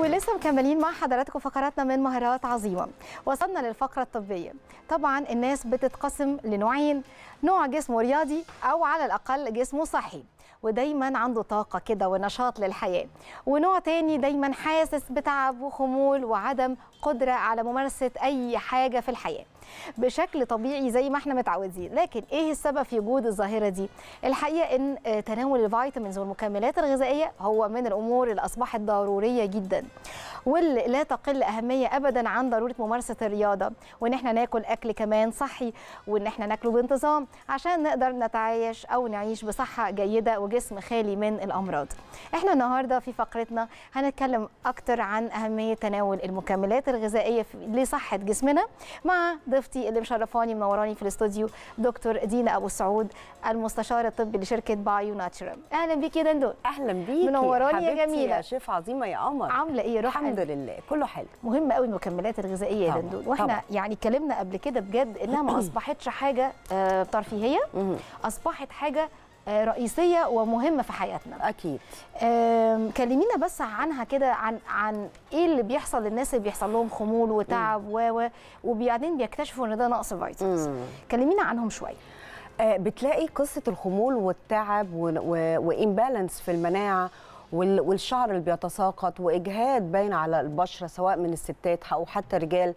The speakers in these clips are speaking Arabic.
ولسه مكملين مع حضراتكم فقراتنا من مهارات عظيمه وصلنا للفقره الطبيه طبعا الناس بتتقسم لنوعين نوع جسمه رياضي او على الاقل جسمه صحي ودايما عنده طاقه كده ونشاط للحياه ونوع تاني دايما حاسس بتعب وخمول وعدم قدره على ممارسه اي حاجه في الحياه بشكل طبيعي زي ما احنا متعودين لكن ايه السبب في وجود الظاهره دي الحقيقه ان آه، تناول الفيتامينز والمكملات الغذائيه هو من الامور اللي اصبحت ضروريه جدا واللي لا تقل اهميه ابدا عن ضروره ممارسه الرياضه وان احنا ناكل اكل كمان صحي وان احنا ناكله بانتظام عشان نقدر نتعايش او نعيش بصحه جيده وجسم خالي من الامراض احنا النهارده في فقرتنا هنتكلم اكتر عن اهميه تناول المكملات الغذائيه لصحه جسمنا مع ضيف ضيفتي اللي مشرفاني منوراني في الاستوديو دكتور دينا ابو سعود المستشار الطبي لشركه بايو ناتشرال اهلا بيك يا دندون اهلا بيك منوراني يا جميله يا شيف عظيمه يا قمر عامله ايه روح الحمد لله كله حلو مهم قوي المكملات الغذائيه يا دندون واحنا طبعا. يعني اتكلمنا قبل كده بجد انها ما اصبحتش حاجه آه، ترفيهيه اصبحت حاجه آه، رئيسيه ومهمه في حياتنا اكيد كلمينا بس عنها كده عن عن ايه اللي بيحصل للناس اللي بيحصل لهم خمول وتعب و وبعدين بيكتشفوا ان ده نقص فيتامينز كلمينا عنهم شويه آه، بتلاقي قصه الخمول والتعب وامبالانس في المناعه والشعر اللي بيتساقط واجهاد باين على البشره سواء من الستات او حتى رجال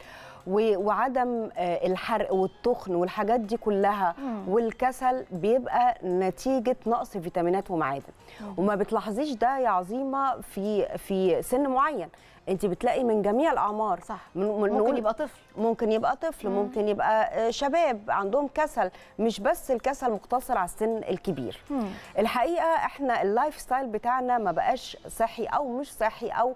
وعدم آه، الحرق والتخن والحاجات دي كلها والكسل بيبقى نتيجه نقص فيتامينات ومعادن وما بتلاحظيش ده يا عظيمه في في سن معين انت بتلاقي من جميع الاعمار صح من ممكن يبقى طفل ممكن يبقى طفل مم. ممكن يبقى آه، شباب عندهم كسل مش بس الكسل مقتصر على السن الكبير مم. الحقيقه احنا اللايف ستايل بتاعنا ما بقاش صحي او مش صحي او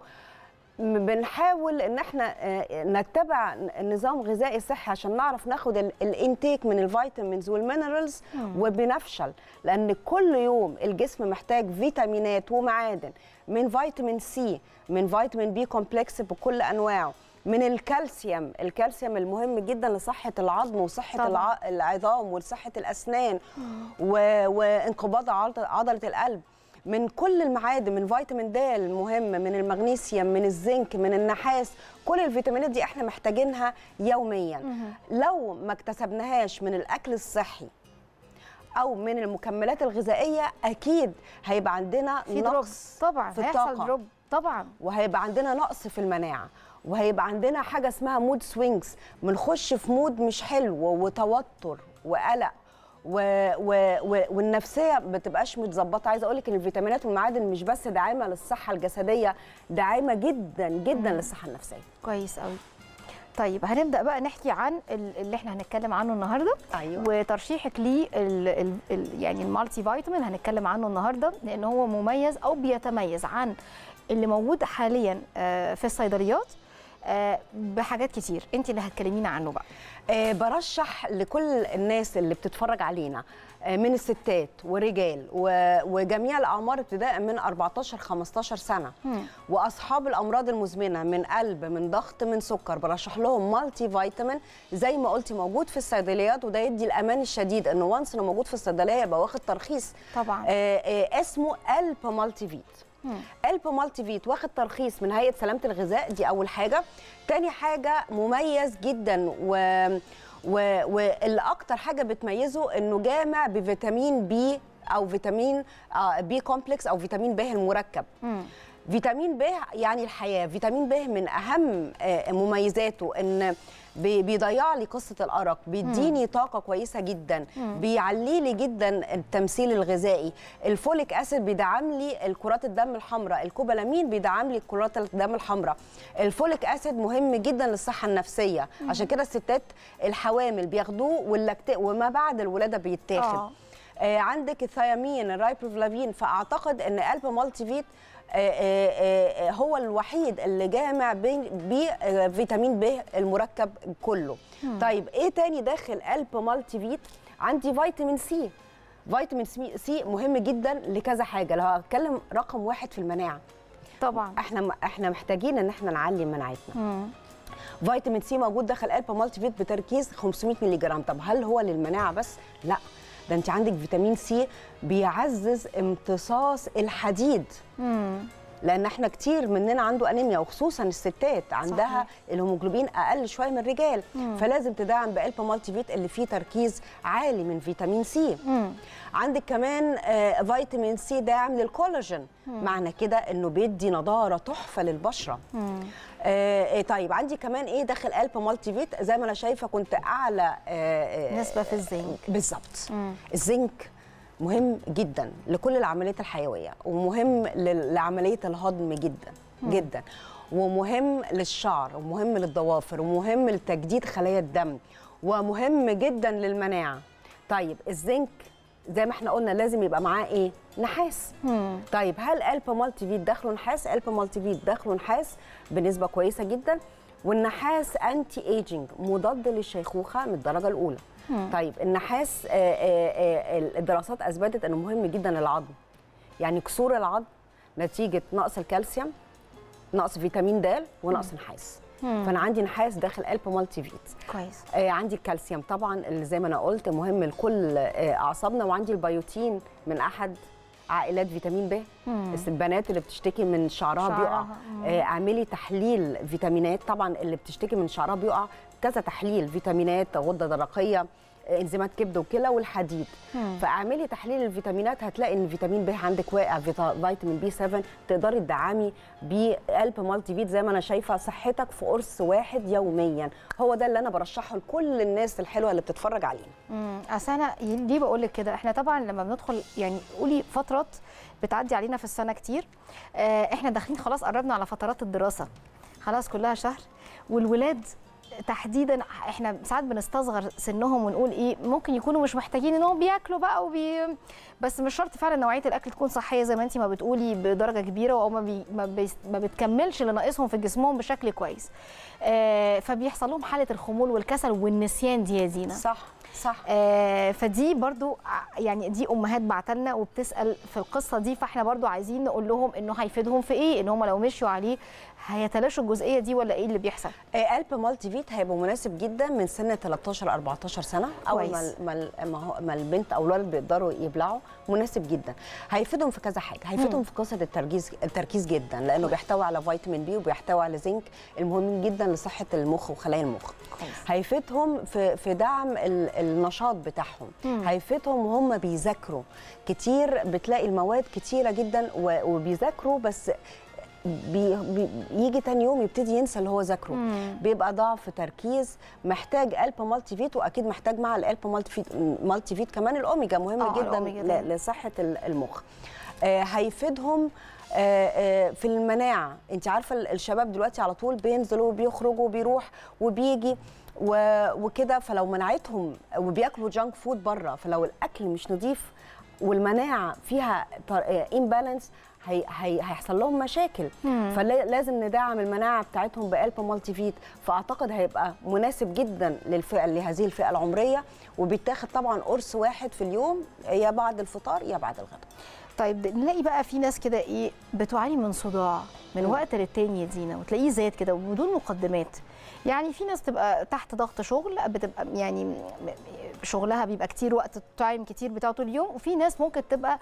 بنحاول ان احنا آه، نتبع نظام غذائي صحي عشان نعرف ناخد الانتيك من الفيتامينز والمينرالز وبنفشل لان كل يوم الجسم محتاج فيتامينات ومعادن من فيتامين سي من فيتامين بي كومبلكس بكل انواعه من الكالسيوم الكالسيوم المهم جدا لصحه العظم وصحه طبعا. العظام وصحه الاسنان وانقباض عضله القلب من كل المعادن من فيتامين د المهم من المغنيسيوم من الزنك من النحاس كل الفيتامينات دي احنا محتاجينها يوميا لو ما اكتسبناهاش من الاكل الصحي او من المكملات الغذائيه اكيد هيبقى عندنا في نقص طبعا في الطاقه دروب. طبعا وهيبقى عندنا نقص في المناعه وهيبقى عندنا حاجه اسمها مود سوينجز بنخش في مود مش حلو وتوتر وقلق و... و... و... والنفسيه ما بتبقاش متظبطه عايزه اقول لك ان الفيتامينات والمعادن مش بس داعمه للصحه الجسديه داعمه جدا جدا للصحه النفسيه كويس قوي طيب هنبدا بقى نحكي عن اللي احنا هنتكلم عنه النهارده أيوة. وترشيحك ليه يعني المالتي فيتامين هنتكلم عنه النهارده لان هو مميز او بيتميز عن اللي موجود حاليا آه، في الصيدليات آه، بحاجات كتير انت اللي هتكلمينا عنه بقى آه، برشح لكل الناس اللي بتتفرج علينا آه، من الستات ورجال وجميع الاعمار ابتداء من 14 15 سنه واصحاب الامراض المزمنه من قلب من ضغط من سكر برشح لهم مالتي فيتامين زي ما قلتي موجود في الصيدليات وده يدي الامان الشديد انه وانس انه موجود في الصيدليه يبقى واخد ترخيص طبعا اسمه الب مالتي فيت الب مالتي فيت واخد ترخيص من هيئه سلامه الغذاء دي اول حاجه تاني حاجه مميز جدا و واللي اكتر حاجه بتميزه انه جامع بفيتامين بي او فيتامين بي آه، كومبلكس او فيتامين ب المركب فيتامين ب يعني الحياه فيتامين ب من اهم آه، مميزاته ان بيضيع لي قصه الارق بيديني مم. طاقه كويسه جدا بيعلي لي جدا التمثيل الغذائي الفوليك اسيد بيدعم لي الكرات الدم الحمراء الكوبالامين بيدعم لي كرات الدم الحمراء الفوليك اسيد مهم جدا للصحه النفسيه مم. عشان كده الستات الحوامل بياخدوه واللاكت وما بعد الولاده بيتاخد آه. آه. عندك الثيامين الرايبروفلافين فاعتقد ان قلب مالتي فيت آه، آه، آه، هو الوحيد اللي جامع بفيتامين ب المركب كله طيب ايه تاني داخل قلب مالتي فيت عندي فيتامين سي فيتامين سي مهم جدا لكذا حاجه لو هتكلم رقم واحد في المناعه طبعا احنا احنا محتاجين ان احنا نعلي مناعتنا مم. فيتامين سي موجود داخل قلب مالتي فيت بتركيز 500 مللي جرام طب هل هو للمناعه بس لا ده انت عندك فيتامين سي بيعزز امتصاص الحديد مم. لان احنا كتير مننا عنده انيميا وخصوصا الستات عندها الهيموجلوبين اقل شويه من الرجال مم. فلازم تدعم بقلب مالتي فيت اللي فيه تركيز عالي من فيتامين سي مم. عندك كمان آه فيتامين سي داعم للكولاجين معنى كده انه بيدي نضاره تحفه للبشره مم. آه،, آه طيب عندي كمان ايه داخل قلب مالتي فيت زي ما انا شايفه كنت اعلى آه, آه، نسبه في الزنك بالظبط الزنك مهم جدا لكل العمليات الحيويه ومهم لعمليه الهضم جدا مم. جدا ومهم للشعر ومهم للضوافر ومهم لتجديد خلايا الدم ومهم جدا للمناعه طيب الزنك زي ما احنا قلنا لازم يبقى معاه ايه نحاس طيب هل قلب مالتي فيت داخله نحاس قلب مالتي فيت داخله نحاس بنسبه كويسه جدا والنحاس انتي ايجنج مضاد للشيخوخه من الدرجه الاولى مم. طيب النحاس آه، آه، آه، الدراسات اثبتت انه مهم جدا العظم يعني كسور العظم نتيجه نقص الكالسيوم نقص فيتامين د ونقص نحاس مم. فانا عندي نحاس داخل قلب مالتي فيت كويس آه عندي الكالسيوم طبعا اللي زي ما انا قلت مهم لكل آه اعصابنا وعندي البيوتين من احد عائلات فيتامين ب البنات اللي بتشتكي من شعرها, شعرها. بيقع آه اعملي تحليل فيتامينات طبعا اللي بتشتكي من شعرها بيقع كذا تحليل فيتامينات غده درقيه انزيمات كبد وكلى والحديد مم. فاعملي تحليل الفيتامينات هتلاقي ان فيتامين ب عندك واقع فيتامين بي 7 تقدري تدعمي بقلب مالتي فيت زي ما انا شايفه صحتك في قرص واحد يوميا هو ده اللي انا برشحه لكل الناس الحلوه اللي بتتفرج علينا امم اصل انا ليه بقول لك كده احنا طبعا لما بندخل يعني قولي فترات بتعدي علينا في السنه كتير آه، احنا داخلين خلاص قربنا على فترات الدراسه خلاص كلها شهر والولاد تحديدا احنا ساعات بنستصغر سنهم ونقول ايه ممكن يكونوا مش محتاجين انهم بياكلوا بقى وبي بس مش شرط فعلا نوعيه الاكل تكون صحيه زي ما انت ما بتقولي بدرجه كبيره او ما, بي... ما, بي... ما بتكملش اللي ناقصهم في جسمهم بشكل كويس آه فبيحصل لهم حاله الخمول والكسل والنسيان دي يا زينه صح صح آه فدي برضو آه، يعني دي امهات بعتلنا وبتسال في القصه دي فاحنا برضو عايزين نقول لهم انه هيفيدهم في ايه ان هم لو مشوا عليه هيتلاشوا الجزئيه دي ولا ايه اللي بيحصل آه قلب مالتي فيت هيبقى مناسب جدا من سن 13 14 سنه اول ما ما البنت او الولد بيقدروا يبلعوا مناسب جدا هيفيدهم في كذا حاجه هيفيدهم في قصه التركيز التركيز جدا لانه بيحتوي على فيتامين بي وبيحتوي على زنك المهمين جدا لصحه المخ وخلايا المخ هيفيدهم في في دعم النشاط بتاعهم هيفيدهم وهم بيذاكروا كتير بتلاقي المواد كتيره جدا وبيذاكروا بس بي بي يجي تاني يوم يبتدي ينسى اللي هو ذاكره بيبقى ضعف تركيز محتاج الب مالتي فيت واكيد محتاج مع الالب مالتي فيت مالتي فيت كمان الاوميجا مهمه آه جدا, جداً. لصحه المخ آه هيفيدهم آه آه في المناعه انت عارفه الشباب دلوقتي على طول بينزلوا وبيخرجوا وبيروح وبيجي وكده فلو منعتهم وبياكلوا جانك فود بره فلو الاكل مش نظيف والمناعه فيها امبالانس آه، هي هي هيحصل لهم مشاكل مم. فلازم ندعم المناعه بتاعتهم بقلب مالتي فيت فاعتقد هيبقى مناسب جدا للفئه لهذه الفئه العمريه وبيتاخد طبعا قرص واحد في اليوم يا بعد الفطار يا بعد الغداء طيب نلاقي بقى في ناس كده ايه بتعاني من صداع من وقت للتاني يا دينا وتلاقيه زاد كده وبدون مقدمات يعني في ناس تبقى تحت ضغط شغل بتبقى يعني شغلها بيبقى كتير وقت التايم كتير بتاعته اليوم وفي ناس ممكن تبقى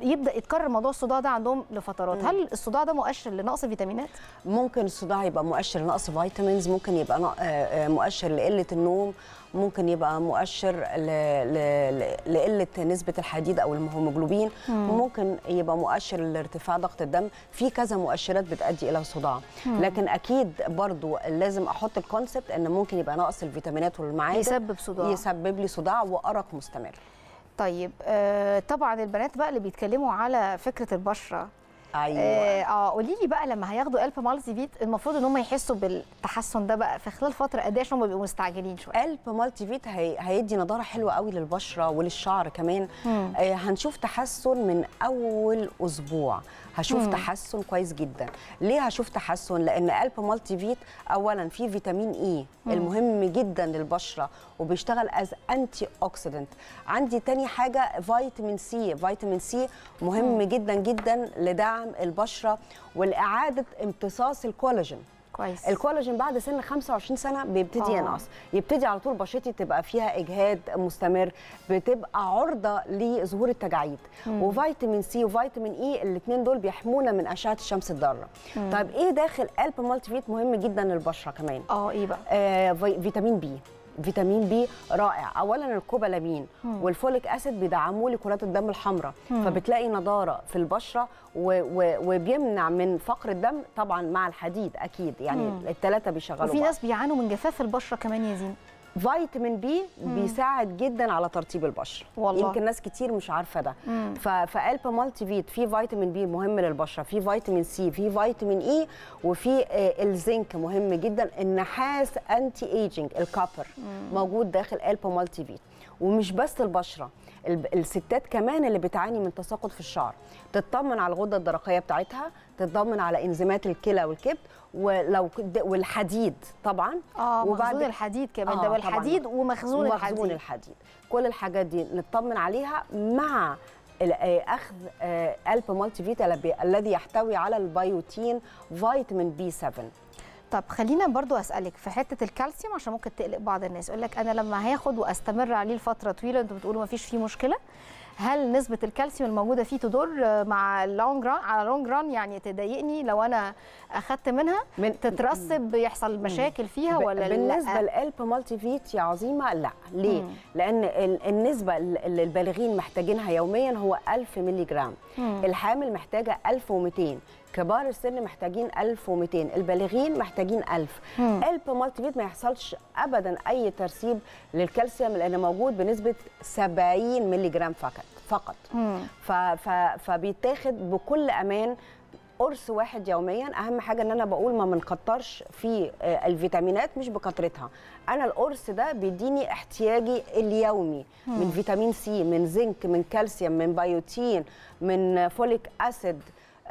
يبدا يتكرر موضوع الصداع ده عندهم لفترات هل الصداع ده مؤشر لنقص فيتامينات ممكن الصداع يبقى مؤشر لنقص فيتامينز ممكن يبقى آه، آه، مؤشر لقله النوم ممكن يبقى مؤشر لقله نسبه الحديد او الهيموجلوبين ممكن يبقى مؤشر لارتفاع ضغط الدم في كذا مؤشرات بتؤدي الى صداع مم. لكن اكيد برضو لازم احط الكونسبت ان ممكن يبقى نقص الفيتامينات والمعادن يسبب صداع يسبب لي صداع وارق مستمر طيب آه طبعا البنات بقى اللي بيتكلموا على فكره البشره آه، ايوه اه قولي لي بقى لما هياخدوا الب مالتي فيت المفروض ان هم يحسوا بالتحسن ده بقى في خلال فتره قد ايه عشان هم بيبقوا مستعجلين شويه الب مالتي فيت هي... هيدي نضاره حلوه قوي للبشره وللشعر كمان آه هنشوف تحسن من اول اسبوع هشوف مم. تحسن كويس جدا ليه هشوف تحسن لان الب مالتي فيت اولا فيه فيتامين اي e المهم جدا للبشره وبيشتغل از انتي اوكسيدنت عندي تاني حاجه فيتامين سي فيتامين سي مهم مم. جدا جدا لدعم البشره ولاعاده امتصاص الكولاجين كويس الكولاجين بعد سن 25 سنه بيبتدي آه. ينقص يبتدي على طول بشرتي تبقى فيها اجهاد مستمر بتبقى عرضه لظهور التجاعيد وفيتامين سي وفيتامين اي الاثنين دول بيحمونا من اشعه الشمس الضاره طيب ايه داخل قلب مالتي فيت مهم جدا للبشره كمان اه ايه بقى آه فيتامين بي فيتامين بي رائع اولا الكوبالامين والفوليك اسيد بيدعموا لي كرات الدم الحمراء فبتلاقي نضاره في البشره وبيمنع من فقر الدم طبعا مع الحديد اكيد يعني الثلاثه بيشغلوا وفي ناس بيعانوا من جفاف البشره كمان يا زين فيتامين بي بيساعد جدا على ترطيب البشره والله. يمكن ناس كتير مش عارفه ده فالب مالتي فيت في فيتامين بي مهم للبشره في فيتامين سي في فيتامين اي e، وفي آه، الزنك مهم جدا النحاس انتي ايجنج الكابر موجود داخل الب مالتي فيت ومش بس البشره الستات كمان اللي بتعاني من تساقط في الشعر تطمن على الغده الدرقيه بتاعتها تتضمن على انزيمات الكلى والكبد ولو والحديد طبعا اه وبعد الحديد كمان آه ده والحديد طبعاً. ومخزون, ومخزون الحديد. الحديد كل الحاجات دي نطمن عليها مع آه، اخذ آه، الب مالتي فيتا الذي يحتوي على البيوتين فيتامين بي 7 طب خلينا برضو اسالك في حته الكالسيوم عشان ممكن تقلق بعض الناس يقول لك انا لما هاخد واستمر عليه لفتره طويله انتوا بتقولوا ما فيش فيه مشكله هل نسبه الكالسيوم الموجوده فيه تضر مع اللونج ران على اللونج ران يعني تضايقني لو انا اخدت منها من تترسب يحصل مشاكل فيها ولا بالنسبه للألب مالتي فيت يا عظيمه لا ليه مم. لان النسبه اللي البالغين محتاجينها يوميا هو 1000 مللي جرام الحامل محتاجه 1200 كبار السن محتاجين 1200 البالغين محتاجين 1000 الب مالتي فيت ما يحصلش ابدا اي ترسيب للكالسيوم لان موجود بنسبه 70 ملي جرام فقط فقط ف... ف... فبيتاخد بكل امان قرص واحد يوميا اهم حاجه ان انا بقول ما بنكترش في آه، الفيتامينات مش بكترتها انا القرص ده بيديني احتياجي اليومي من فيتامين سي من زنك من كالسيوم من بيوتين من فوليك اسيد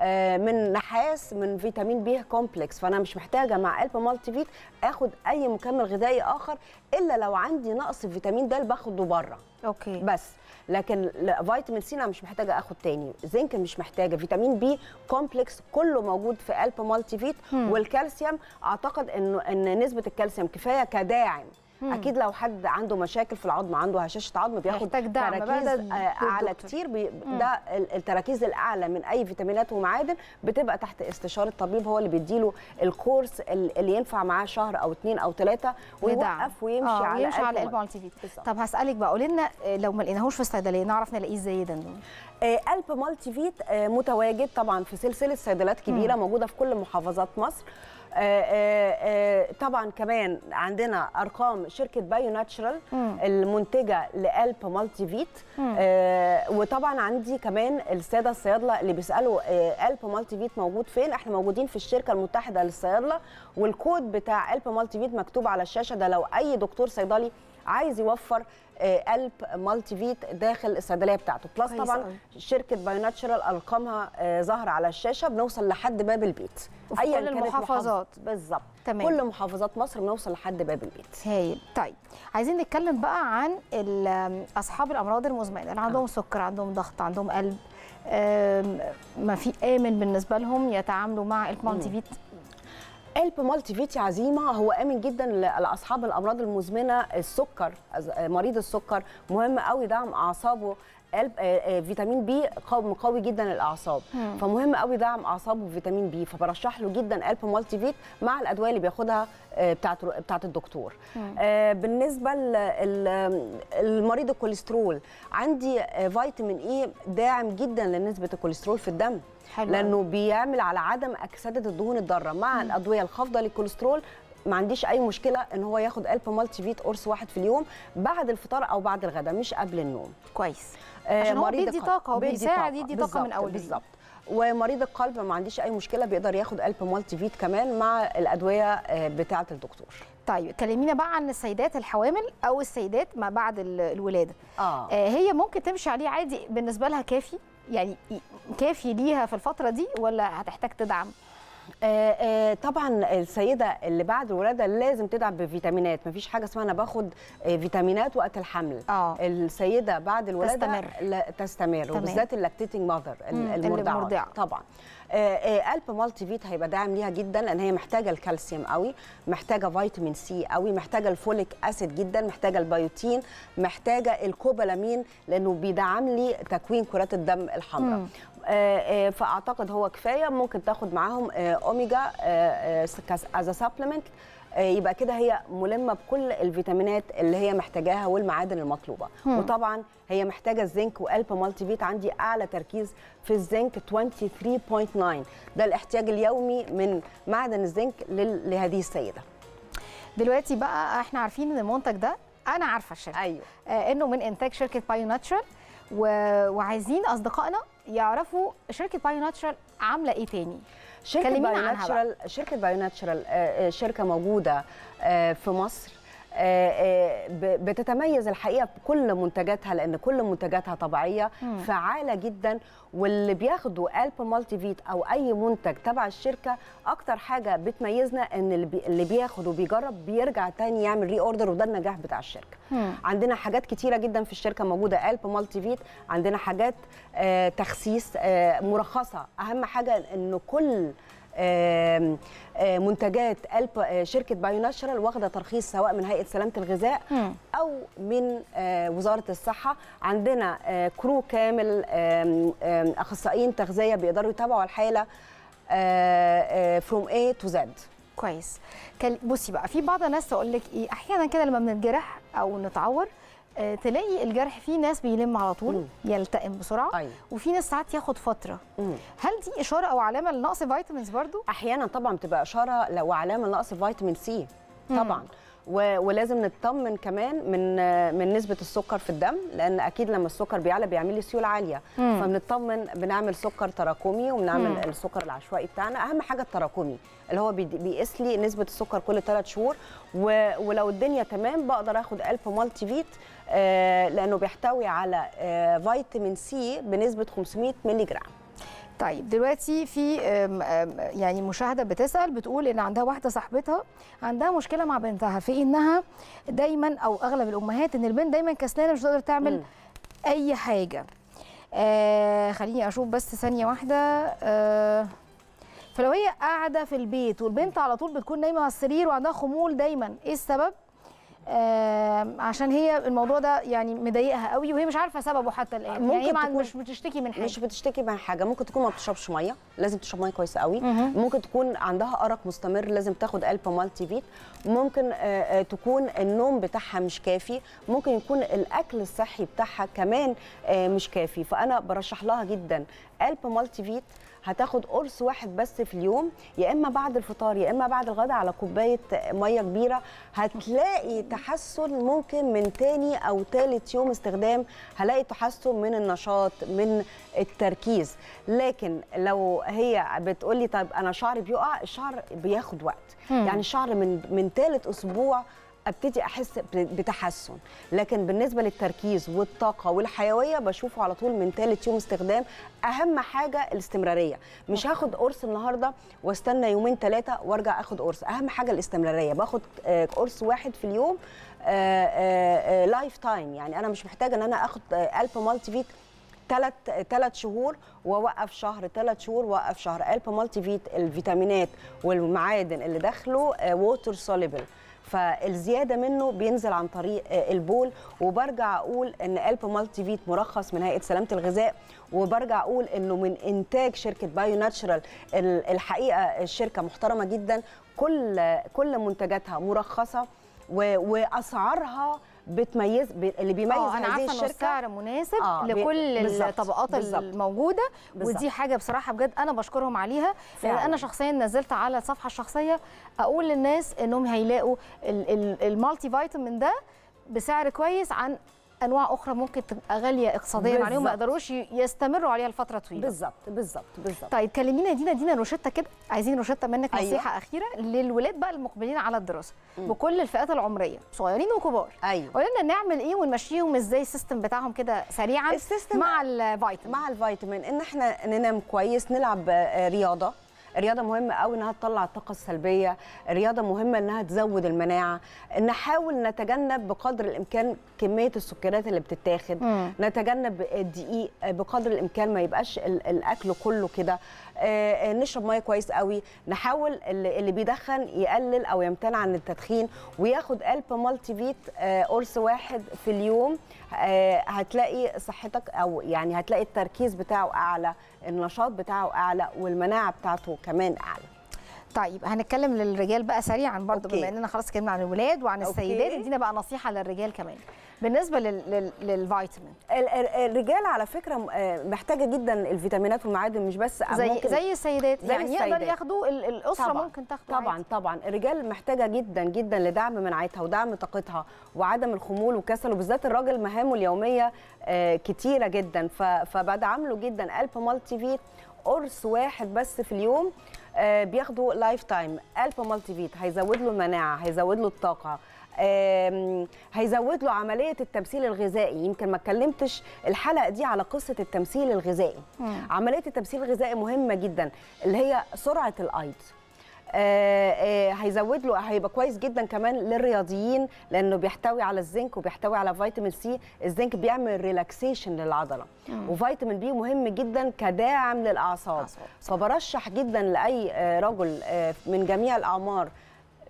آه، من نحاس من فيتامين بي كومبلكس فانا مش محتاجه مع الب مالتي فيت اخد اي مكمل غذائي اخر الا لو عندي نقص فيتامين د باخده بره اوكي بس لكن فيتامين سي انا مش محتاجه اخد تاني زنك مش محتاجه فيتامين بي كومبلكس كله موجود في الب مالتي فيت والكالسيوم اعتقد انه ان نسبه الكالسيوم كفايه كداعم مم. اكيد لو حد عنده مشاكل في العظم عنده هشاشه عظم بياخد تراكيز آه، اعلى كتير بي... ده التراكيز الاعلى من اي فيتامينات ومعادن بتبقى تحت استشاره طبيب هو اللي بيديله الكورس اللي ينفع معاه شهر او اتنين او ثلاثه ويوقف ويمشي آه. على ويمشي على قلبه على طب هسالك بقى قولي لنا آه، لو ما لقيناهوش في الصيدليه نعرف نلاقيه ازاي ده آه، قلب مالتي فيت متواجد طبعا في سلسله صيدليات كبيره مم. موجوده في كل محافظات مصر آه، آه، آه، طبعا كمان عندنا ارقام شركه بايو ناتشرال المنتجه لقلب مالتي فيت وطبعا عندي كمان الساده الصيادله اللي بيسالوا قلب مالتي فيت موجود فين احنا موجودين في الشركه المتحده للصيادله والكود بتاع قلب مالتي فيت مكتوب على الشاشه ده لو اي دكتور صيدلي عايز يوفر قلب آه، مالتي فيت داخل الصيدليه بتاعته بلس طبعا شركه باي ارقامها آه، ظاهره على الشاشه بنوصل لحد باب البيت ايا كل المحافظات بالظبط تمام كل محافظات مصر بنوصل لحد باب البيت هايل طيب عايزين نتكلم بقى عن اصحاب الامراض المزمنه اللي عندهم آه. سكر عندهم ضغط عندهم قلب ما في امن بالنسبه لهم يتعاملوا مع فيت الب مالتي فيتي عزيمه هو امن جدا لاصحاب الامراض المزمنه السكر مريض السكر مهم قوي دعم اعصابه قلب آه، آه، فيتامين بي قوي جدا للاعصاب فمهم قوي دعم اعصابه بفيتامين بي فبرشح له جدا الب مالتي فيت مع الادويه اللي بياخدها بتاعت آه، بتاعت الدكتور بالنسبه للمريض الكوليسترول عندي فيتامين اي داعم جدا لنسبه الكوليسترول في الدم حلو. لانه بيعمل على عدم اكسده الدهون الضاره مع مم. الادويه الخافضه للكوليسترول ما عنديش اي مشكله ان هو ياخد الب مالتي فيت قرص واحد في اليوم بعد الفطار او بعد الغداء مش قبل النوم كويس آه، عشان هو بيدي طاقه وبيساعد يدي طاقه من اول بالظبط ومريض القلب ما عنديش اي مشكله بيقدر ياخد قلب مالتي فيت كمان مع الادويه آه، بتاعه الدكتور طيب كلمينا بقى عن السيدات الحوامل او السيدات ما بعد الولاده آه. آه هي ممكن تمشي عليه عادي بالنسبه لها كافي يعني كافي ليها في الفتره دي ولا هتحتاج تدعم آه، آه، طبعا السيده اللي بعد الولاده لازم تدعم بفيتامينات مفيش حاجه اسمها انا باخد آه، فيتامينات وقت الحمل أوه. السيده بعد الولاده تستمر لا تستمر وبالذات اللاكتيتنج ماذر المرضعه طبعا قلب مالتي فيت هيبقى داعم ليها جدا لان هي محتاجه الكالسيوم قوي محتاجه فيتامين سي قوي محتاجه الفوليك اسيد جدا محتاجه البيوتين محتاجه الكوبالامين لانه بيدعم لي تكوين كرات الدم الحمراء آه، آه، فاعتقد هو كفايه ممكن تاخد معاهم آه، اوميجا از سبلمنت يبقى كده هي ملمه بكل الفيتامينات اللي هي محتاجاها والمعادن المطلوبه هم. وطبعا هي محتاجه الزنك والب مالتي فيت عندي اعلى تركيز في الزنك 23.9 ده الاحتياج اليومي من معدن الزنك لهذه السيده دلوقتي بقى احنا عارفين ان المنتج ده انا عارفه الشركه ايوه آه انه من انتاج شركه بايو ناتشرال و... وعايزين اصدقائنا يعرفوا شركه بايو ناتشرال عامله ايه تاني شركه بايو ناتشرال شركه بايو ناتشرال آه، آه، شركه موجوده آه، في مصر آه، آه، بتتميز الحقيقه بكل منتجاتها لان كل منتجاتها طبيعيه فعاله جدا واللي بياخدوا الب مالتي فيت او اي منتج تبع الشركه اكتر حاجه بتميزنا ان اللي بياخد وبيجرب بيرجع تاني يعمل ري اوردر وده النجاح بتاع الشركه مم. عندنا حاجات كتيره جدا في الشركه موجوده الب مالتي فيت عندنا حاجات آه، تخسيس مرخصه اهم حاجه ان كل منتجات شركه بايو واخده ترخيص سواء من هيئه سلامه الغذاء او من وزاره الصحه عندنا كرو كامل اخصائيين تغذيه بيقدروا يتابعوا الحاله فروم A تو Z كويس بصي بقى في بعض الناس تقول لك ايه احيانا كده لما بنتجرح او نتعور آه، تلاقي الجرح فيه ناس بيلم على طول يلتئم بسرعه أيوة. وفي ناس ساعات ياخد فتره مم. هل دي اشاره او علامه لنقص فيتامينز برضو احيانا طبعا بتبقى اشاره لو علامه لنقص فيتامين سي طبعا مم. ولازم نطمن كمان من من نسبه السكر في الدم لان اكيد لما السكر بيعلى بيعمل لي سيول عاليه مم. فبنطمن بنعمل سكر تراكمي وبنعمل مم. السكر العشوائي بتاعنا اهم حاجه التراكمي اللي هو بيقيس لي نسبه السكر كل 3 شهور ولو الدنيا تمام بقدر اخد 1000 مالتي فيت آه، لانه بيحتوي على آه، فيتامين سي بنسبه 500 مللي جرام طيب دلوقتي في يعني مشاهده بتسال بتقول ان عندها واحده صاحبتها عندها مشكله مع بنتها في انها دايما او اغلب الامهات ان البنت دايما كسلانه مش تقدر تعمل م. اي حاجه آه خليني اشوف بس ثانيه واحده آه فلو هي قاعده في البيت والبنت على طول بتكون نايمه على السرير وعندها خمول دايما ايه السبب عشان هي الموضوع ده يعني مضايقها قوي وهي مش عارفه سببه حتى الان يعني ممكن يعني تكون مش بتشتكي من حاجه مش بتشتكي من حاجه ممكن تكون ما بتشربش ميه لازم تشرب ميه كويسه قوي ممكن تكون عندها ارق مستمر لازم تاخد الفا مالتي فيت ممكن آه،, آه تكون النوم بتاعها مش كافي ممكن يكون الاكل الصحي بتاعها كمان آه مش كافي فانا برشح لها جدا الفا مالتي فيت هتاخد قرص واحد بس في اليوم يا اما بعد الفطار يا اما بعد الغداء على كوبايه ميه كبيره هتلاقي تحسن ممكن من تاني او تالت يوم استخدام هلاقي تحسن من النشاط من التركيز لكن لو هي بتقولي طب انا شعري بيقع الشعر بياخد وقت يعني الشعر من من ثالث اسبوع ابتدي احس بتحسن لكن بالنسبه للتركيز والطاقه والحيويه بشوفه على طول من ثالث يوم استخدام اهم حاجه الاستمراريه مش هاخد قرص النهارده واستنى يومين ثلاثه وارجع اخد قرص اهم حاجه الاستمراريه باخد آه، قرص واحد في اليوم لايف آه، تايم آه، يعني انا مش محتاجه ان انا اخد الب مالتي فيت ثلاث ثلاث شهور واوقف شهر ثلاث شهور واوقف شهر الب مالتي فيت الفيتامينات والمعادن اللي داخله ووتر سوليبل فالزياده منه بينزل عن طريق آه، البول وبرجع اقول ان الب مالتي فيت مرخص من هيئه سلامه الغذاء وبرجع اقول انه من انتاج شركه بايو ناتشرال الحقيقه الشركه محترمه جدا كل كل منتجاتها مرخصه واسعارها بتميز اللي بيميز آه أنا هذه الشركه السعر مناسب آه لكل بالزبط. الطبقات بالزبط. الموجوده بالزبط. ودي حاجه بصراحه بجد انا بشكرهم عليها فعلا. لان انا شخصيا نزلت على الصفحه الشخصيه اقول للناس انهم هيلاقوا المالتي فيتامين ده بسعر كويس عن انواع اخرى ممكن تبقى غاليه اقتصاديا عليهم ما يقدروش يستمروا عليها لفتره طويله بالظبط بالظبط بالظبط طيب كلمينا دينا دينا روشته كده عايزين روشته منك أيوة. نصيحه اخيره للولاد بقى المقبلين على الدراسه م. بكل الفئات العمريه صغيرين وكبار ايوه قولنا نعمل ايه ونمشيهم ازاي السيستم بتاعهم كده سريعا السيستم مع الفيتامين مع الفيتامين ان احنا ننام كويس نلعب آه، رياضه الرياضه مهمه قوي انها تطلع الطاقه السلبيه الرياضه مهمه انها تزود المناعه نحاول نتجنب بقدر الامكان كميه السكريات اللي بتتاخد مم. نتجنب الدقيق بقدر الامكان ما يبقاش الاكل كله كده آه، آه، نشرب ميه كويس قوي نحاول اللي بيدخن يقلل او يمتنع عن التدخين وياخد قلب مالتي فيت آه، قرص واحد في اليوم هتلاقي صحتك او يعني هتلاقي التركيز بتاعه اعلى النشاط بتاعه اعلى والمناعه بتاعته كمان اعلى طيب هنتكلم للرجال بقى سريعا برضه بما اننا خلاص اتكلمنا عن الولاد وعن السيدات ادينا بقى نصيحه للرجال كمان بالنسبه للفيتامين الرجال على فكره آه، محتاجه جدا الفيتامينات والمعادن مش بس زي ممكن زي السيدات زي يعني السيدات. يقدر ياخدوه الاسره طبعًا. ممكن تاخده طبعا عادي. طبعا الرجال محتاجه جدا جدا لدعم مناعتها ودعم طاقتها وعدم الخمول وكسل وبالذات الراجل مهامه اليوميه آه، كتيره جدا فبدعم له جدا الب مالتي فيت قرص واحد بس في اليوم آه، بياخده لايف تايم الب مالتي فيت هيزود له المناعه هيزود له الطاقه هيزود له عمليه التمثيل الغذائي يمكن ما اتكلمتش الحلقه دي على قصه التمثيل الغذائي مم. عمليه التمثيل الغذائي مهمه جدا اللي هي سرعه الايض آه، آه، هيزود له هيبقى كويس جدا كمان للرياضيين لانه بيحتوي على الزنك وبيحتوي على فيتامين سي الزنك بيعمل ريلاكسيشن للعضله مم. وفيتامين بي مهم جدا كداعم للاعصاب فبرشح جدا لاي آه، رجل من جميع الاعمار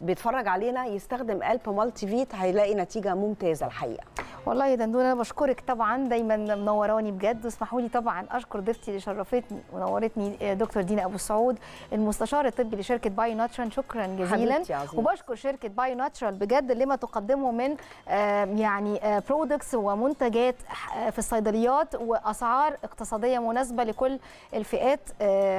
بيتفرج علينا يستخدم قلب مالتي فيت هيلاقي نتيجه ممتازه الحقيقه والله يا دندون انا بشكرك طبعا دايما منوراني بجد واسمحوا لي طبعا اشكر ضيفتي اللي شرفتني ونورتني آه، دكتور دينا ابو سعود المستشار الطبي لشركه بايو ناتشرال شكرا جزيلا وبشكر شركه بايو ناتشرال بجد لما تقدمه من آه، يعني برودكتس آه، ومنتجات في الصيدليات واسعار اقتصاديه مناسبه لكل الفئات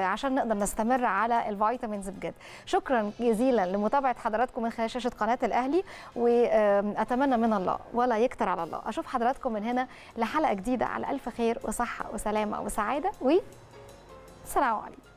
عشان نقدر نستمر على الفيتامينز بجد شكرا جزيلا لمتابعه حضراتكم من خلال شاشه قناه الاهلي واتمنى من الله ولا يكتر على الله اشوف حضراتكم من هنا لحلقه جديده على الف خير وصحه وسلامه وسعاده والسلام عليكم